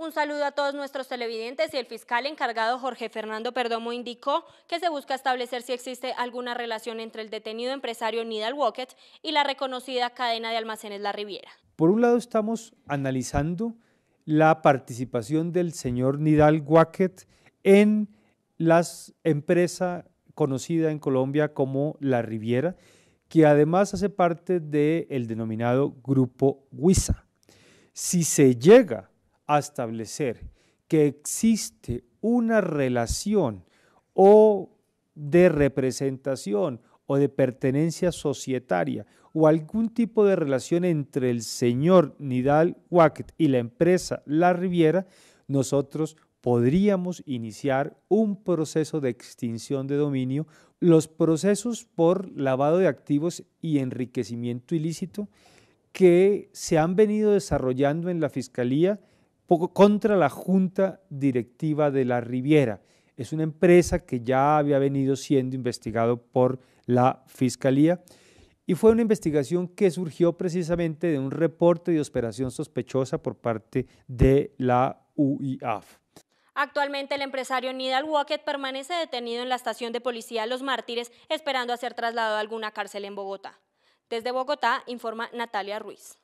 Un saludo a todos nuestros televidentes y el fiscal encargado Jorge Fernando Perdomo indicó que se busca establecer si existe alguna relación entre el detenido empresario Nidal Wackett y la reconocida cadena de almacenes La Riviera. Por un lado estamos analizando la participación del señor Nidal Wackett en la empresa conocida en Colombia como La Riviera, que además hace parte del denominado Grupo WISA. Si se llega a establecer que existe una relación o de representación o de pertenencia societaria o algún tipo de relación entre el señor Nidal Wackett y la empresa La Riviera, nosotros podríamos iniciar un proceso de extinción de dominio. Los procesos por lavado de activos y enriquecimiento ilícito que se han venido desarrollando en la Fiscalía contra la Junta Directiva de la Riviera. Es una empresa que ya había venido siendo investigado por la Fiscalía y fue una investigación que surgió precisamente de un reporte de operación sospechosa por parte de la UIAF. Actualmente el empresario Nidal Walkett permanece detenido en la estación de policía Los Mártires esperando a ser trasladado a alguna cárcel en Bogotá. Desde Bogotá informa Natalia Ruiz.